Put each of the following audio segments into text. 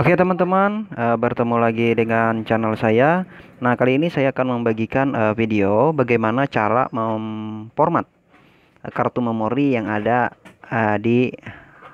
Oke teman-teman, uh, bertemu lagi dengan channel saya. Nah kali ini saya akan membagikan uh, video bagaimana cara memformat eh, kartu memori yang ada uh, di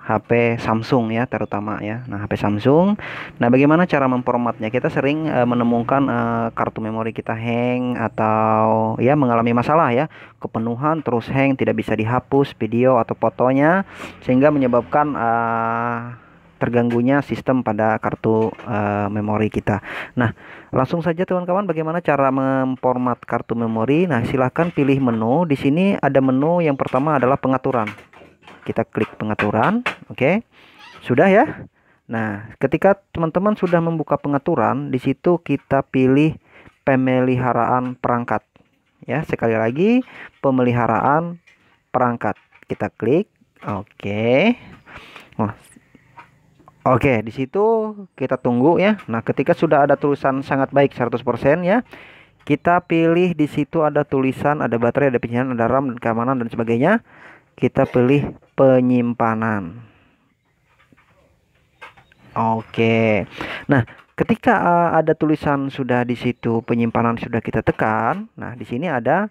HP Samsung ya terutama ya. Nah HP Samsung. Nah bagaimana cara memformatnya? Kita sering uh, menemukan uh, kartu memori kita hang atau ya mengalami masalah ya kepenuhan terus hang tidak bisa dihapus video atau fotonya sehingga menyebabkan uh, terganggunya sistem pada kartu uh, memori kita. Nah, langsung saja teman-teman bagaimana cara memformat kartu memori. Nah, silahkan pilih menu. Di sini ada menu yang pertama adalah pengaturan. Kita klik pengaturan, oke. Okay. Sudah ya? Nah, ketika teman-teman sudah membuka pengaturan, di situ kita pilih pemeliharaan perangkat. Ya, sekali lagi pemeliharaan perangkat. Kita klik, oke. Okay. Nah, Oke, di situ kita tunggu ya. Nah, ketika sudah ada tulisan sangat baik 100% ya, kita pilih di situ ada tulisan, ada baterai, ada penyimpanan, ada RAM dan keamanan dan sebagainya. Kita pilih penyimpanan. Oke. Nah, ketika eh, ada tulisan sudah di situ penyimpanan sudah kita tekan. Nah, di sini ada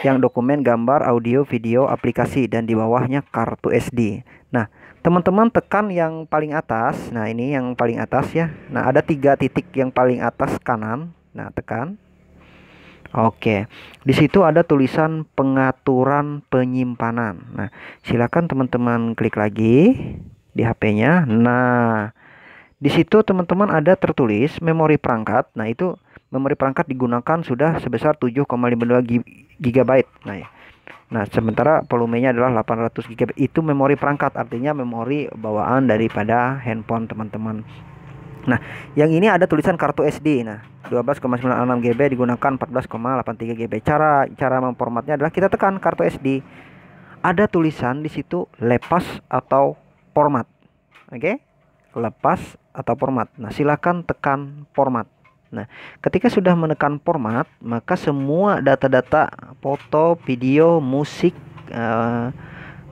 yang dokumen gambar, audio, video, aplikasi dan di bawahnya kartu SD. Nah, teman-teman tekan yang paling atas. Nah, ini yang paling atas ya. Nah, ada tiga titik yang paling atas kanan. Nah, tekan. Oke, di situ ada tulisan pengaturan penyimpanan. Nah, silakan teman-teman klik lagi di HP-nya. Nah, di situ teman-teman ada tertulis memori perangkat. Nah, itu memori perangkat digunakan sudah sebesar 7,52 GB. Nah, ya. Nah, sementara volumenya adalah 800 GB. Itu memori perangkat, artinya memori bawaan daripada handphone teman-teman. Nah, yang ini ada tulisan kartu SD. Nah, 12,96 GB digunakan 14,83 GB. Cara cara memformatnya adalah kita tekan kartu SD. Ada tulisan di situ lepas atau format. Oke? Okay? Lepas atau format. Nah, silakan tekan format. Nah, ketika sudah menekan format, maka semua data-data foto, video, musik, eh,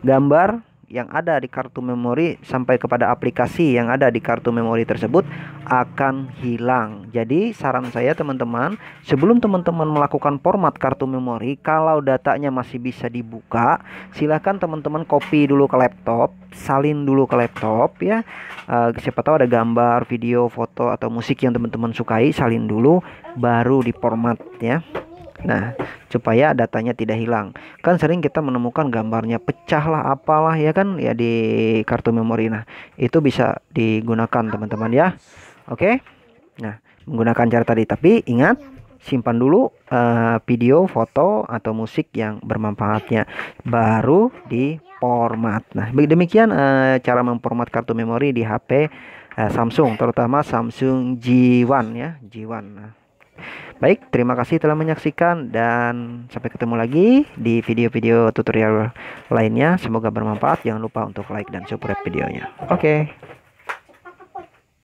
gambar yang ada di kartu memori sampai kepada aplikasi yang ada di kartu memori tersebut akan hilang. Jadi saran saya teman-teman, sebelum teman-teman melakukan format kartu memori, kalau datanya masih bisa dibuka, silahkan teman-teman copy dulu ke laptop, salin dulu ke laptop ya. Uh, siapa tahu ada gambar, video, foto atau musik yang teman-teman sukai, salin dulu, baru di format ya. Nah, supaya datanya tidak hilang. Kan sering kita menemukan gambarnya pecah lah apalah ya kan ya di kartu memori nah. Itu bisa digunakan teman-teman ya. Oke. Nah, menggunakan cara tadi tapi ingat simpan dulu uh, video, foto atau musik yang bermanfaatnya baru di format. Nah, demikian uh, cara memformat kartu memori di HP uh, eh, Samsung terutama Samsung G1 ya, G1. Nah. Baik, terima kasih telah menyaksikan dan sampai ketemu lagi di video-video tutorial lainnya. Semoga bermanfaat. Jangan lupa untuk like dan subscribe videonya. Oke. Okay.